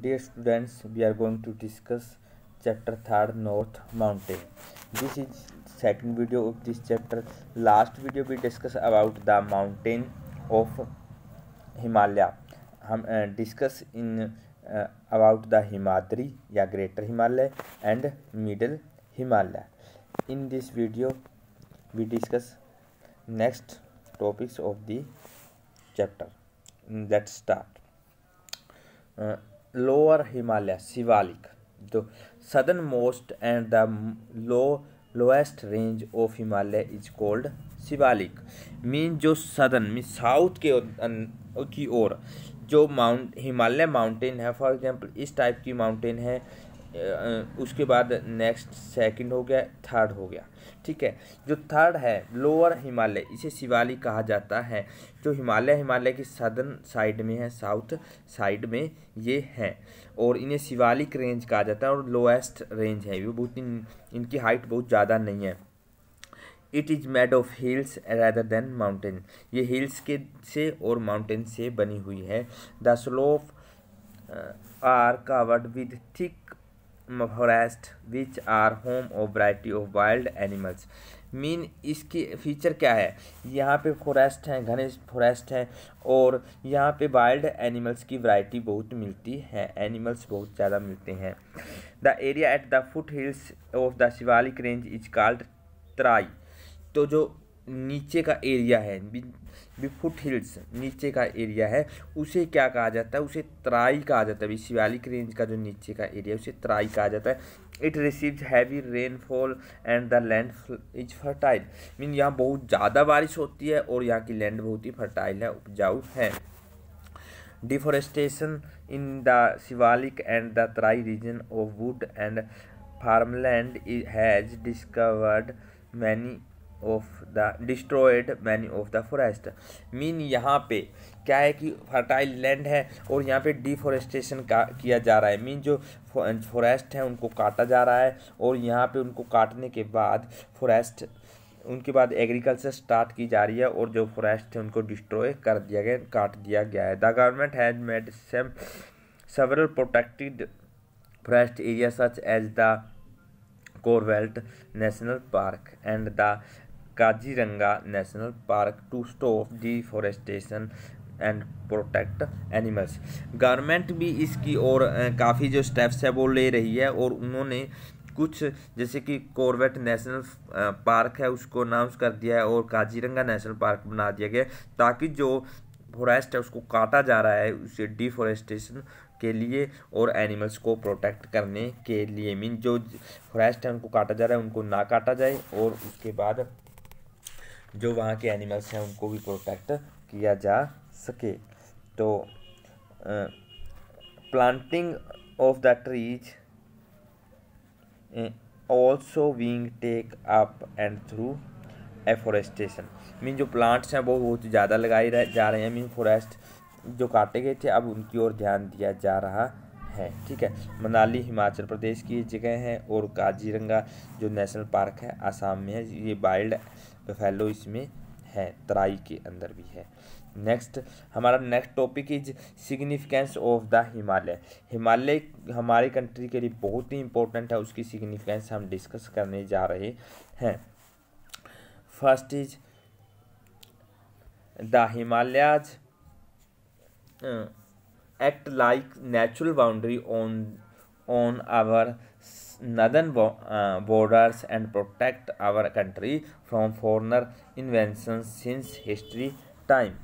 dear students we are going to discuss chapter third north mountain this is second video of this chapter last video we discuss about the mountain of himalaya hum uh, discuss in uh, about the himadri ya greater himalaya and middle himalaya in this video we discuss next topics of the chapter let's start uh, lower Himalaya Shivalik जो southern most and the lo lowest range of Himalaya is called Shivalik mean जो southern mean south के की ओर जो mount Himalaya mountain है for example इस type की mountain है उसके बाद नेक्स्ट सेकंड हो गया थर्ड हो गया ठीक है जो थर्ड है लोअर हिमालय इसे शिवालिक कहा जाता है जो हिमालय हिमालय की सदर्न साइड में है साउथ साइड में ये है और इन्हें शिवालिक रेंज कहा जाता है और लोएस्ट रेंज है ये बहुत इन, इनकी हाइट बहुत ज़्यादा नहीं है it is made of hills rather than mountain ये हिल्स के से और माउंटेन से बनी हुई है the slopes are covered with thick forest which are home of variety of wild animals mean इसकी फीचर क्या है यहाँ पे फॉरेस्ट हैं घने फॉरेस्ट हैं और यहाँ पे वाइल्ड एनिमल्स की वैरायटी बहुत मिलती है एनिमल्स बहुत ज़्यादा मिलते हैं the area at the foothills of the Shivalik range is called Terai तो जो नीचे का एरिया है भी फुट हिल्स नीचे का एरिया है उसे क्या कहा जाता है उसे तराई कहा जाता है शिवालिक रेंज का जो नीचे का एरिया है उसे तराई कहा जाता है it receives heavy rainfall and the land is fertile mean यहाँ बहुत ज़्यादा बारिश होती है और यहाँ की लैंड बहुत ही फर्टाइल है उपजाऊ है deforestation in the Shivalik and the Terai region of wood and farmland has discovered many of the destroyed many of the forest mean यहाँ पे क्या है कि फर्टाइल लैंड है और यहाँ पे डिफॉरेस्टेशन का किया जा रहा है मीन जो फॉरेस्ट है उनको काटा जा रहा है और यहाँ पे उनको काटने के बाद फॉरेस्ट उनके बाद एग्रीकल्चर स्टार्ट की जा रही है और जो फॉरेस्ट थे उनको डिस्ट्रॉय कर दिया गया काट दिया गया है the government has made same several protected forest area such as the Corbett National Park and the Kaziranga National Park to stop deforestation and protect animals government भी इसकी और काफ़ी जो स्टेप्स है वो ले रही है और उन्होंने कुछ जैसे कि कॉर्बेट नेशनल पार्क है उसको अनाउंस कर दिया है और काजीरंगा नेशनल पार्क बना दिया गया ताकि जो फॉरेस्ट है उसको काटा जा रहा है उसे डिफॉरेस्टेशन के लिए और एनिमल्स को प्रोटेक्ट करने के लिए मीन जो फॉरेस्ट है उनको काटा जा रहा है उनको ना काटा जाए और उसके बाद जो वहाँ के एनिमल्स हैं उनको भी प्रोटेक्ट किया जा सके तो planting of the trees also being take up and through afforestation mean जो प्लांट्स हैं वो बहुत ज़्यादा लगाए जा रहे हैं मीन फॉरेस्ट जो काटे गए थे अब उनकी ओर ध्यान दिया जा रहा है ठीक है मनाली हिमाचल प्रदेश की जगह है और काजीरंगा जो नेशनल पार्क है आसाम में है ये वाइल्ड बफेलो इसमें है तराई के अंदर भी है नेक्स्ट हमारा next topic is significance of the Himalaya Himalaya हमारी कंट्री के लिए बहुत ही इंपॉर्टेंट है उसकी सिग्निफिकेंस हम डिस्कस करने जा रहे हैं first is the Himalayas act like natural boundary on on our northern bo uh, borders and protect our country from foreigner inventions since history time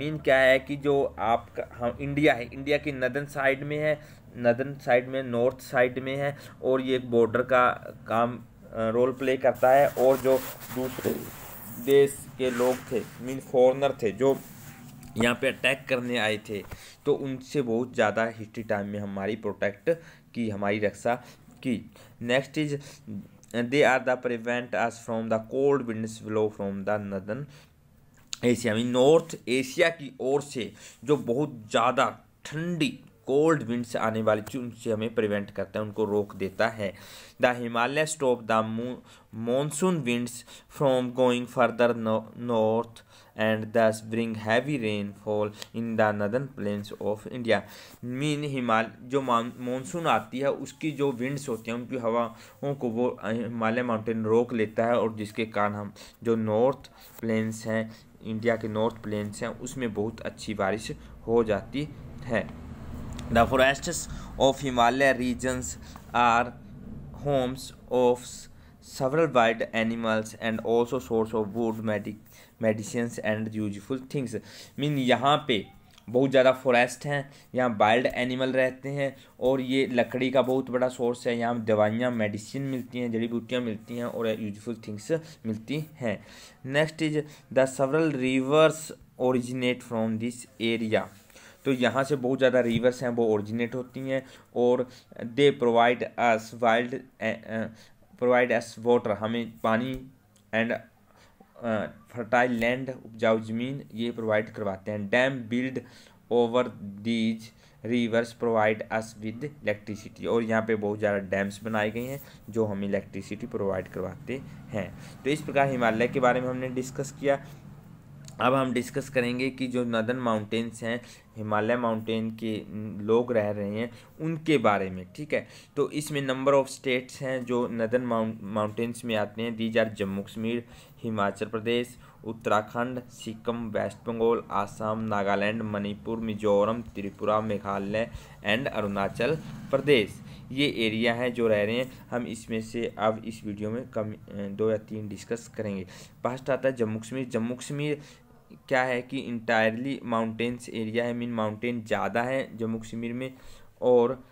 mean क्या है कि जो आपका हम इंडिया है इंडिया की नदन साइड में है नदन साइड में नॉर्थ साइड में है और ये एक बॉर्डर का काम रोल प्ले करता है और जो दूसरे देश के लोग थे मीन फॉरनर थे जो यहाँ पे अटैक करने आए थे तो उनसे बहुत ज़्यादा हिस्ट्री टाइम में हमारी प्रोटेक्ट की हमारी रक्षा की next is they are the prevent us from the cold winds blow from the northern Asia mean north Asia की ओर से जो बहुत ज़्यादा ठंडी कोल्ड विंड से आने वाली चुनसे हमें प्रिवेंट करता है उनको रोक देता है the Himalaya stop the monsoon winds from going further north and thus bring heavy rainfall in the northern plains of India mean हिमाल जो मानसून आती है उसकी जो विंड्स होती हैं उनकी हवाओं को वो हिमालय माउंटेन रोक लेता है और जिसके कारण हम जो नॉर्थ प्लेन्स हैं इंडिया के नॉर्थ प्लेन्स हैं उसमें बहुत अच्छी बारिश हो जाती है the forest of Himalaya regions are homes of several wild animals and also source of wood medic medicine and useful things mean यहाँ पे बहुत ज़्यादा फॉरेस्ट हैं यहाँ वाइल्ड एनिमल रहते हैं और ये लकड़ी का बहुत बड़ा सोर्स है यहाँ दवाइयाँ मेडिसिन मिलती हैं जड़ी बूटियाँ मिलती हैं और यूजफुल थिंग्स मिलती हैं next is the several rivers originate from this area तो यहाँ से बहुत ज़्यादा रिवर्स हैं वो ओरिजिनेट होती हैं और they provide us wild provide us water हमें पानी एंड फर्टाइल लैंड उपजाऊ जमीन ये प्रोवाइड करवाते हैं dam build over these rivers provide us with electricity और यहाँ पे बहुत ज़्यादा डैम्स बनाए गए हैं जो हमें इलेक्ट्रिसिटी प्रोवाइड करवाते हैं तो इस प्रकार हिमालय के बारे में हमने डिस्कस किया अब हम डिस्कस करेंगे कि जो नदन माउंटेंस हैं हिमालय माउंटेन के लोग रह रहे हैं उनके बारे में ठीक है तो इसमें नंबर ऑफ स्टेट्स हैं जो नदन माउंटेन्स में आते हैं these are Jammu Kashmir Himachal Pradesh Uttarakhand Sikkim west Bengal Assam Nagaland Manipur Mizoram Tripura Meghalaya and Arunachal Pradesh ये एरिया हैं जो रह रहे हैं हम इसमें से अब इस वीडियो में कम दो या तीन डिस्कस करेंगे फर्स्ट आता है जम्मू कश्मीर जम्मू कश्मीर क्या है कि इंटायरली माउंटेन्स एरिया है मीन माउंटेन ज़्यादा है जम्मू कश्मीर में और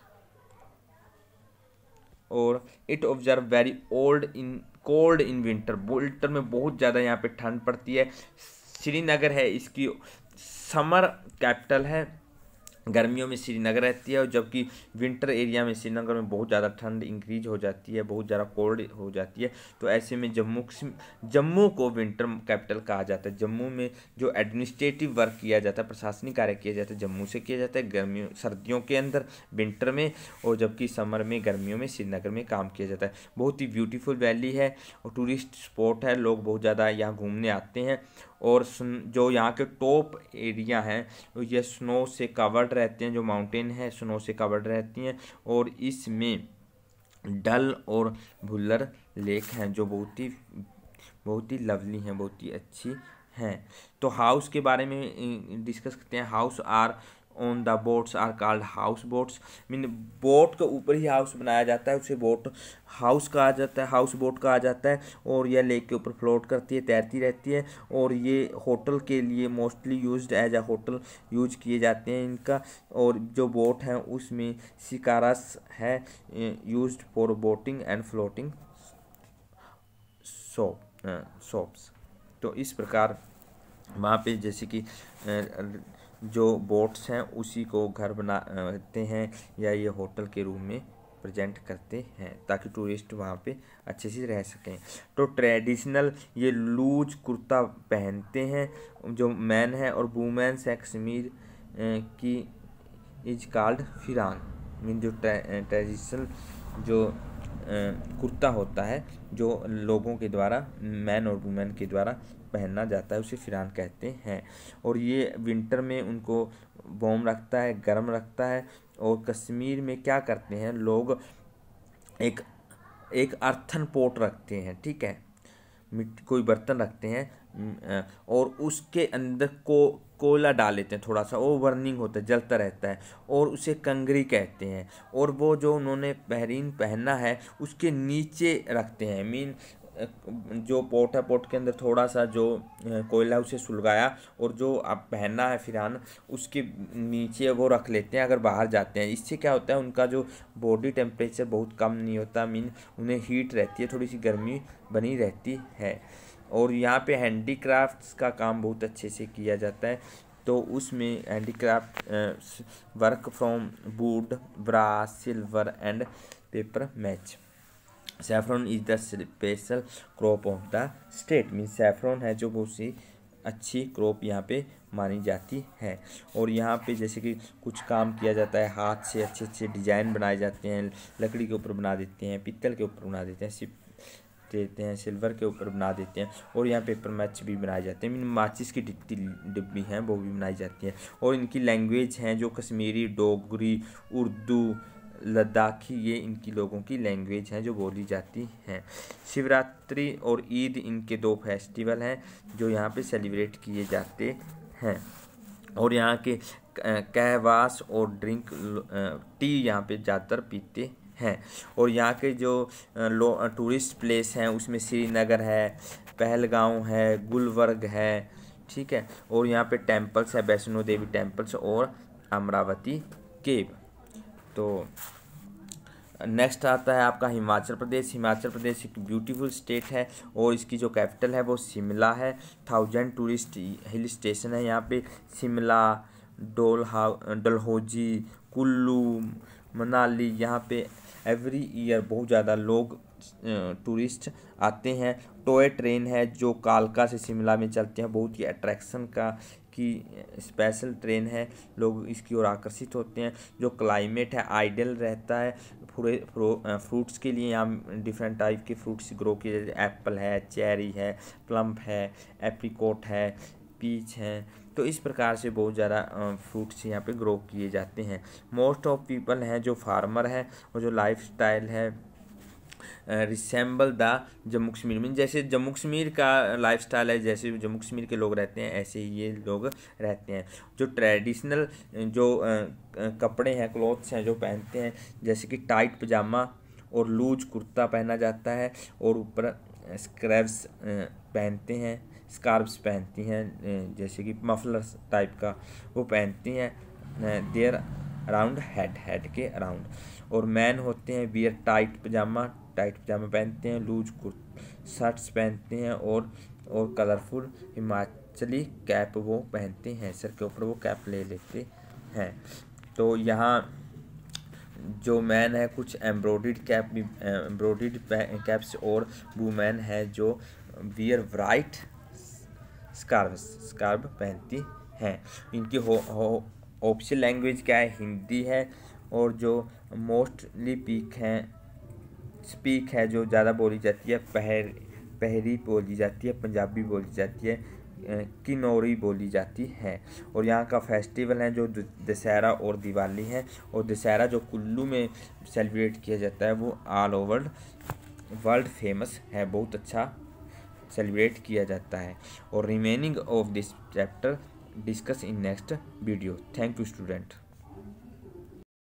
और it observe very old in cold in winter winter में बहुत ज़्यादा यहाँ पे ठंड पड़ती है श्रीनगर है इसकी समर कैपिटल है गर्मियों में श्रीनगर रहती है और जबकि विंटर एरिया में श्रीनगर में बहुत ज़्यादा ठंड इंक्रीज हो जाती है बहुत ज़्यादा कोल्ड हो जाती है तो ऐसे में जम्मू जम्मू को विंटर कैपिटल कहा जाता है जम्मू में जो एडमिनिस्ट्रेटिव वर्क किया जाता है प्रशासनिक कार्य किया जाता है जम्मू से किया जाता है गर्मियों सर्दियों के अंदर विंटर में और जबकि समर में गर्मियों में श्रीनगर में काम किया जाता है बहुत ही ब्यूटीफुल वैली है और टूरिस्ट स्पॉट है लोग बहुत ज़्यादा यहाँ घूमने आते हैं और जो यहाँ के टॉप एरिया हैं ये स्नो से कवर्ड रहते हैं जो माउंटेन है स्नो से कवर्ड रहती हैं और इसमें डल और भुल्लर लेक हैं जो बहुत ही बहुत ही लवली हैं बहुत ही अच्छी हैं तो हाउस के बारे में डिस्कस करते हैं house are on the boats are called house boats mean boat के ऊपर ही हाउस बनाया जाता है उसे बोट हाउस कहा जाता है हाउस बोट कहा जाता है और यह लेक के ऊपर फ्लोट करती है तैरती रहती है और ये होटल के लिए mostly use as a hotel use किए जाते हैं इनका और जो बोट है उसमें शिकारस है use for boating and floating shop shops तो इस प्रकार वहाँ पे जैसे कि जो बोट्स हैं उसी को घर बनाते हैं या ये होटल के रूम में प्रजेंट करते हैं ताकि टूरिस्ट वहाँ पे अच्छे से रह सकें तो ट्रेडिशनल ये लूज कुर्ता पहनते हैं जो मैन है और वूमेन है कश्मीर की इज कॉल्ड फिरान मीन जो ट्रेडिशनल जो कुर्ता होता है जो लोगों के द्वारा मैन और वुमेन के द्वारा पहना जाता है उसे फिरान कहते हैं और ये विंटर में उनको वॉम रखता है गर्म रखता है और कश्मीर में क्या करते हैं लोग एक एक अर्थन पोट रखते हैं ठीक है मिट्टी कोई बर्तन रखते हैं और उसके अंदर को कोयला डाल लेते हैं थोड़ा सा वो बर्निंग होता है जलता रहता है और उसे कंगरी कहते हैं और वो जो उन्होंने पहरीन पहना है उसके नीचे रखते हैं मीन जो पोट है पोट के अंदर थोड़ा सा जो कोयला है उसे सुलगाया और जो आप पहनना है फिरान उसके नीचे वो रख लेते हैं अगर बाहर जाते हैं इससे क्या होता है उनका जो बॉडी टेम्परेचर बहुत कम नहीं होता मीन उन्हें हीट रहती है थोड़ी सी गर्मी बनी रहती है और यहाँ पे हैंडीक्राफ्ट्स का काम बहुत अच्छे से किया जाता है तो उसमें handicraft work from wood brass silver and paper mache saffron is the special crop of the state mean saffron है जो बहुत सी अच्छी क्रॉप यहाँ पे मानी जाती है और यहाँ पे जैसे कि कुछ काम किया जाता है हाथ से अच्छे अच्छे डिजाइन बनाए जाते हैं लकड़ी के ऊपर बना देते हैं पित्तल के ऊपर बना देते हैं सिप देते हैं सिल्वर के ऊपर बना देते हैं और यहाँ पेपर मैच भी बनाए जाते हैं मीन माचिस की डिब्बी डिब्बी हैं वो भी बनाई जाती हैं और इनकी लैंग्वेज हैं जो कश्मीरी डोगरी उर्दू लद्दाखी ये इनकी लोगों की लैंग्वेज है जो बोली जाती हैं शिवरात्रि और ईद इनके दो फेस्टिवल हैं जो यहाँ पे सेलिब्रेट किए जाते हैं और यहाँ के कहवास और ड्रिंक टी यहाँ पे ज़्यादातर पीते हैं और यहाँ के जो टूरिस्ट प्लेस हैं उसमें श्रीनगर है पहलगांव है गुलबर्ग है ठीक है और यहाँ पे टेंपल्स है वैष्णो देवी टेम्पल्स और अमरावती केव तो नेक्स्ट आता है आपका हिमाचल प्रदेश हिमाचल प्रदेश एक ब्यूटीफुल स्टेट है और इसकी जो कैपिटल है वो शिमला है थाउजेंड टूरिस्ट हिल स्टेशन है यहाँ पे शिमला डोलहा डलहौजी कुल्लू मनाली यहाँ पे एवरी ईयर बहुत ज़्यादा लोग टूरिस्ट आते हैं टॉय ट्रेन है जो कालका से शिमला में चलते हैं बहुत ही अट्रैक्शन का की स्पेशल ट्रेन है लोग इसकी ओर आकर्षित होते हैं जो क्लाइमेट है आइडल रहता है पूरे फ्रूट्स के लिए यहाँ डिफरेंट टाइप के फ्रूट्स ग्रो किए जाते हैं एप्पल है चेरी है प्लम्प है एप्रिकोट है पीच है तो इस प्रकार से बहुत ज़्यादा फ्रूट्स यहाँ पे ग्रो किए जाते हैं मोस्ट ऑफ पीपल हैं जो फार्मर हैं और जो लाइफ है resemble the Jammu Kashmir mean जैसे जम्मू कश्मीर का लाइफ स्टाइल है जैसे जम्मू कश्मीर के लोग रहते हैं ऐसे ही ये लोग रहते हैं जो ट्रेडिशनल जो कपड़े हैं क्लोथ्स हैं जो पहनते हैं जैसे कि टाइट पजामा और लूज कुर्ता पहना जाता है और ऊपर स्क्रैब्स पहनते हैं स्कार्ब्स पहनती हैं जैसे कि मफलर टाइप का वो पहनती हैं देयर अराउंड हेड हेड के अराउंड और मैन होते हैं वियर टाइट पजामा टाइट पजामे पहनते हैं लूज शर्ट्स पहनते हैं और और कलरफुल हिमाचली कैप वो पहनते हैं सर के ऊपर वो कैप ले लेते हैं तो यहाँ जो मैन है कुछ एम्ब्रॉयड कैप भी एम्ब्रॉयड कैप्स और वूमेन है जो वियर ब्राइट स्कार्फ स्कार्फ पहनती हैं इनकी हो, हो ऑफिशियल लैंग्वेज क्या है हिंदी है और जो मोस्टली पीक हैं स्पीक है जो ज़्यादा बोली जाती है पहर पहरी बोली जाती है पंजाबी बोली जाती है किनौरी बोली जाती है और यहाँ का फेस्टिवल है जो दशहरा और दिवाली है और दशहरा जो कुल्लू में सेलिब्रेट किया जाता है वो ऑल ओवर वर्ल्ड फेमस है बहुत अच्छा सेलिब्रेट किया जाता है और remaining of this chapter discuss in next video thank you student